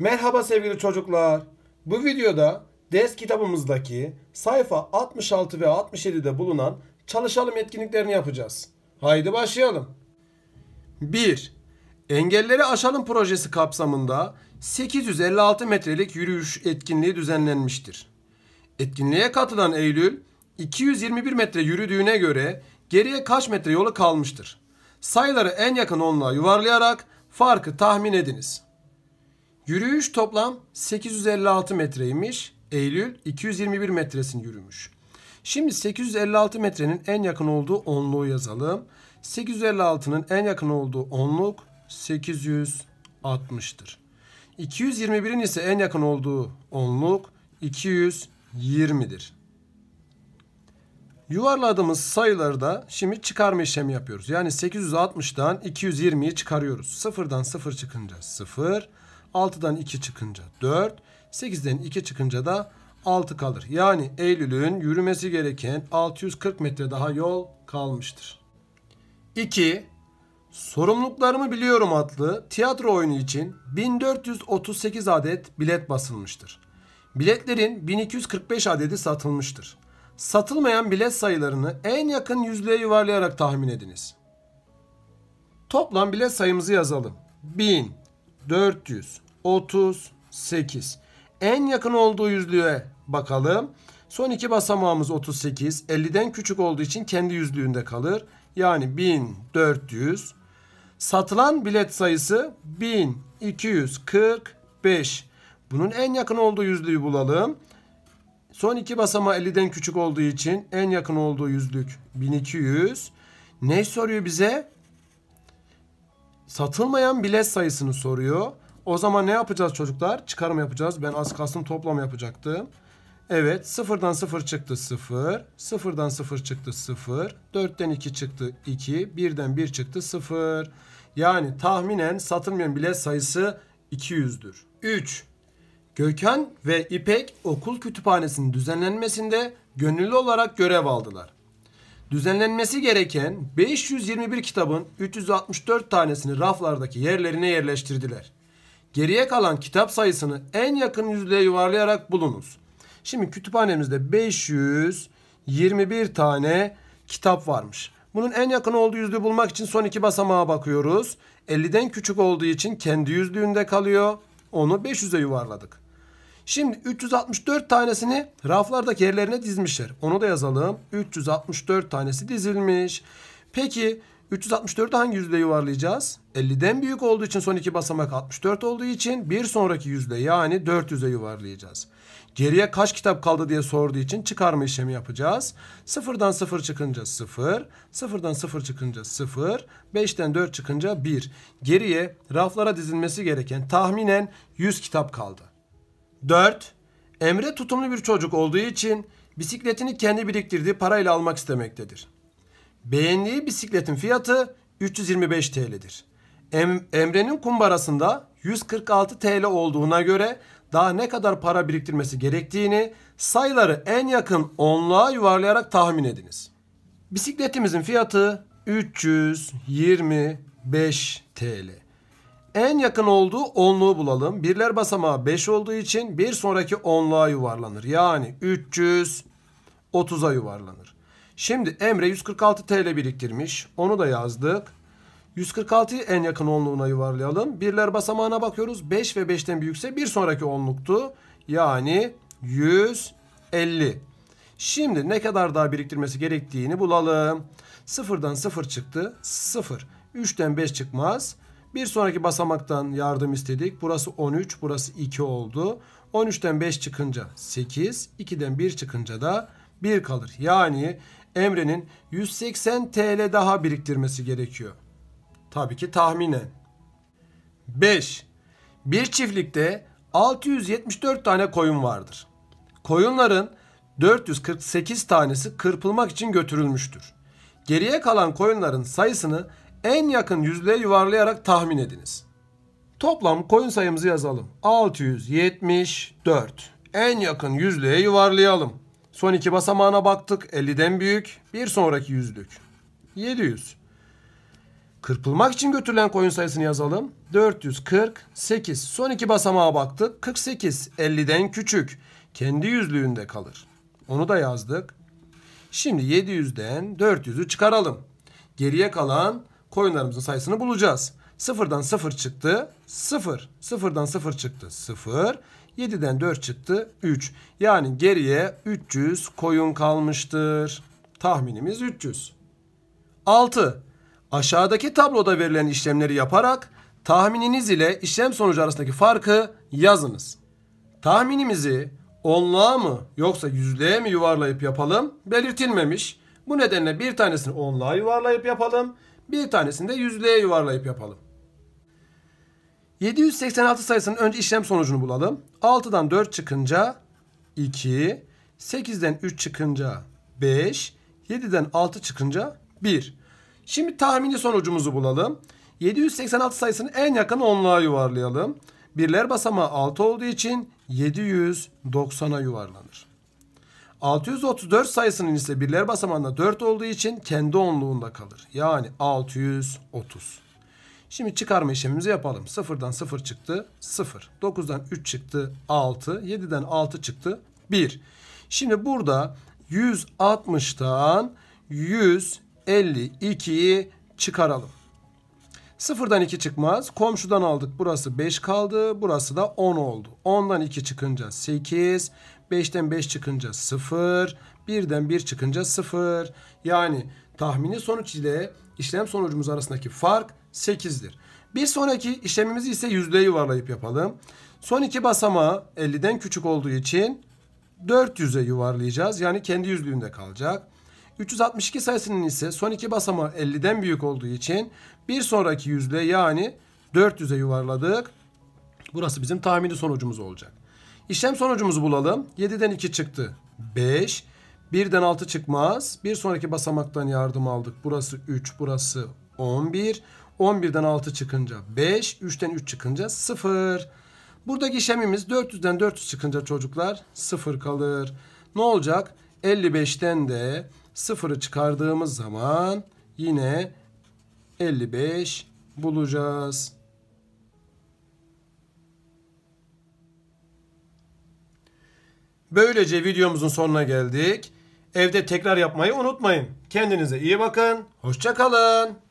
Merhaba sevgili çocuklar. Bu videoda ders kitabımızdaki sayfa 66 ve 67'de bulunan çalışalım etkinliklerini yapacağız. Haydi başlayalım. 1. Engelleri aşalım projesi kapsamında 856 metrelik yürüyüş etkinliği düzenlenmiştir. Etkinliğe katılan Eylül 221 metre yürüdüğüne göre geriye kaç metre yolu kalmıştır? Sayıları en yakın onluğa yuvarlayarak farkı tahmin ediniz. Yürüyüş toplam 856 metreymiş. Eylül 221 metresini yürümüş. Şimdi 856 metrenin en yakın olduğu onluğu yazalım. 856'nın en yakın olduğu onluk 860'tır. 221'in ise en yakın olduğu onluk 220'dir. Yuvarladığımız sayıları da şimdi çıkarma işlemi yapıyoruz. Yani 860'dan 220'yi çıkarıyoruz. 0'dan 0 çıkınca 0. 6'dan 2 çıkınca 4, 8'den 2 çıkınca da 6 kalır. Yani Eylül'ün yürümesi gereken 640 metre daha yol kalmıştır. 2. Sorumluluklarımı biliyorum adlı tiyatro oyunu için 1438 adet bilet basılmıştır. Biletlerin 1245 adedi satılmıştır. Satılmayan bilet sayılarını en yakın yüzlüğe yuvarlayarak tahmin ediniz. Toplam bilet sayımızı yazalım. 1000, 438. En yakın olduğu yüzlüğe bakalım. Son iki basamağımız 38. 50'den küçük olduğu için kendi yüzlüğünde kalır. Yani 1400. Satılan bilet sayısı 1245. Bunun en yakın olduğu yüzlüğü bulalım. Son iki basamağı 50'den küçük olduğu için en yakın olduğu yüzlük 1200. Ne soruyor bize? Satılmayan bilet sayısını soruyor. O zaman ne yapacağız çocuklar? Çıkarım yapacağız. Ben az kalsın toplam yapacaktım. Evet sıfırdan sıfır çıktı sıfır. Sıfırdan sıfır çıktı sıfır. Dörtten iki çıktı iki. Birden bir çıktı sıfır. Yani tahminen satılmayan bilet sayısı 200'dür. 3. Gökhan ve İpek okul kütüphanesinin düzenlenmesinde gönüllü olarak görev aldılar düzenlenmesi gereken 521 kitabın 364 tanesini raflardaki yerlerine yerleştirdiler. Geriye kalan kitap sayısını en yakın yüzlüğe yuvarlayarak bulunuz. Şimdi kütüphanemizde 521 tane kitap varmış. Bunun en yakın olduğu yüzlüğü bulmak için son iki basamağa bakıyoruz. 50'den küçük olduğu için kendi yüzlüğünde kalıyor. Onu 500'e yuvarladık. Şimdi 364 tanesini raflardaki yerlerine dizmişler. Onu da yazalım. 364 tanesi dizilmiş. Peki 364'ü hangi yüzde yuvarlayacağız? 50'den büyük olduğu için son iki basamak 64 olduğu için bir sonraki yüzde yani 400'e yuvarlayacağız. Geriye kaç kitap kaldı diye sorduğu için çıkarma işlemi yapacağız. 0'dan 0 çıkınca 0. 0'dan 0 çıkınca 0. 5'ten 4 çıkınca 1. Geriye raflara dizilmesi gereken tahminen 100 kitap kaldı. 4. Emre tutumlu bir çocuk olduğu için bisikletini kendi biriktirdiği parayla almak istemektedir. Beğendiği bisikletin fiyatı 325 TL'dir. Em Emre'nin kumbarasında 146 TL olduğuna göre daha ne kadar para biriktirmesi gerektiğini sayıları en yakın onluğa yuvarlayarak tahmin ediniz. Bisikletimizin fiyatı 325 TL. En yakın olduğu onluğu bulalım. Birler basamağı 5 olduğu için bir sonraki onluğa yuvarlanır. Yani 330'a yuvarlanır. Şimdi Emre 146 TL biriktirmiş. Onu da yazdık. 146'yı en yakın onluğuna yuvarlayalım. Birler basamağına bakıyoruz. 5 ve 5'ten büyükse bir sonraki onluktu. Yani 150. Şimdi ne kadar daha biriktirmesi gerektiğini bulalım. Sıfırdan sıfır çıktı. Sıfır. 3'ten 5 çıkmaz. Bir sonraki basamaktan yardım istedik. Burası 13, burası 2 oldu. 13'ten 5 çıkınca 8, 2'den 1 çıkınca da 1 kalır. Yani Emre'nin 180 TL daha biriktirmesi gerekiyor. Tabii ki tahminen. 5. Bir çiftlikte 674 tane koyun vardır. Koyunların 448 tanesi kırpılmak için götürülmüştür. Geriye kalan koyunların sayısını en yakın yüzlüğe yuvarlayarak tahmin ediniz. Toplam koyun sayımızı yazalım. 674. En yakın yüzlüğe yuvarlayalım. Son iki basamağına baktık. 50'den büyük. Bir sonraki yüzlük. 700. Kırpılmak için götürülen koyun sayısını yazalım. 448. Son iki basamağa baktık. 48. 50'den küçük. Kendi yüzlüğünde kalır. Onu da yazdık. Şimdi 700'den 400'ü çıkaralım. Geriye kalan koyunlarımızın sayısını bulacağız. Sıfırdan sıfır çıktı. Sıfır. Sıfırdan sıfır çıktı. Sıfır. 7'den 4 çıktı 3. Yani geriye 300 koyun kalmıştır. Tahminimiz 300. 6. Aşağıdaki tabloda verilen işlemleri yaparak tahmininiz ile işlem sonucu arasındaki farkı yazınız. Tahminimizi onluğa mı yoksa yüzlüğe mi yuvarlayıp yapalım belirtilmemiş. Bu nedenle bir tanesini onluğa yuvarlayıp yapalım. Bir tanesini de yüzlüğe yuvarlayıp yapalım. 786 sayısının önce işlem sonucunu bulalım. 6'dan 4 çıkınca 2, 8'den 3 çıkınca 5, 7'den 6 çıkınca 1. Şimdi tahmini sonucumuzu bulalım. 786 sayısının en yakın onluğa yuvarlayalım. Birler basamağı 6 olduğu için 790'a yuvarlanır. 634 sayısının ise birler basamağında 4 olduğu için kendi onluğunda kalır. Yani 630. Şimdi çıkarma işlemimizi yapalım. 0'dan 0 çıktı 0. 9'dan 3 çıktı 6. 7'den 6 çıktı 1. Şimdi burada 160'tan 152'yi çıkaralım. 0'dan 2 çıkmaz. Komşudan aldık. Burası 5 kaldı. Burası da 10 oldu. 10'dan 2 çıkınca 8. 5'ten 5 çıkınca 0. 1'den 1 çıkınca 0. Yani tahmini sonuç ile işlem sonucumuz arasındaki fark 8'dir. Bir sonraki işlemimizi ise yüzdeye yuvarlayıp yapalım. Son iki basamağı 50'den küçük olduğu için 400'e yuvarlayacağız. Yani kendi yüzlüğünde kalacak. 362 sayısının ise son iki basamağı 50'den büyük olduğu için bir sonraki yüzde yani 400'e yuvarladık. Burası bizim tahmini sonucumuz olacak. İşlem sonucumuzu bulalım. 7'den 2 çıktı. 5. 1'den 6 çıkmaz. Bir sonraki basamaktan yardım aldık. Burası 3, burası 11. 11'den 6 çıkınca 5, 3'ten 3 çıkınca 0. Buradaki işlemimiz 400'den 400 çıkınca çocuklar 0 kalır. Ne olacak? 55'ten de 0'ı çıkardığımız zaman yine 55 bulacağız. Böylece videomuzun sonuna geldik. Evde tekrar yapmayı unutmayın. Kendinize iyi bakın. Hoşçakalın.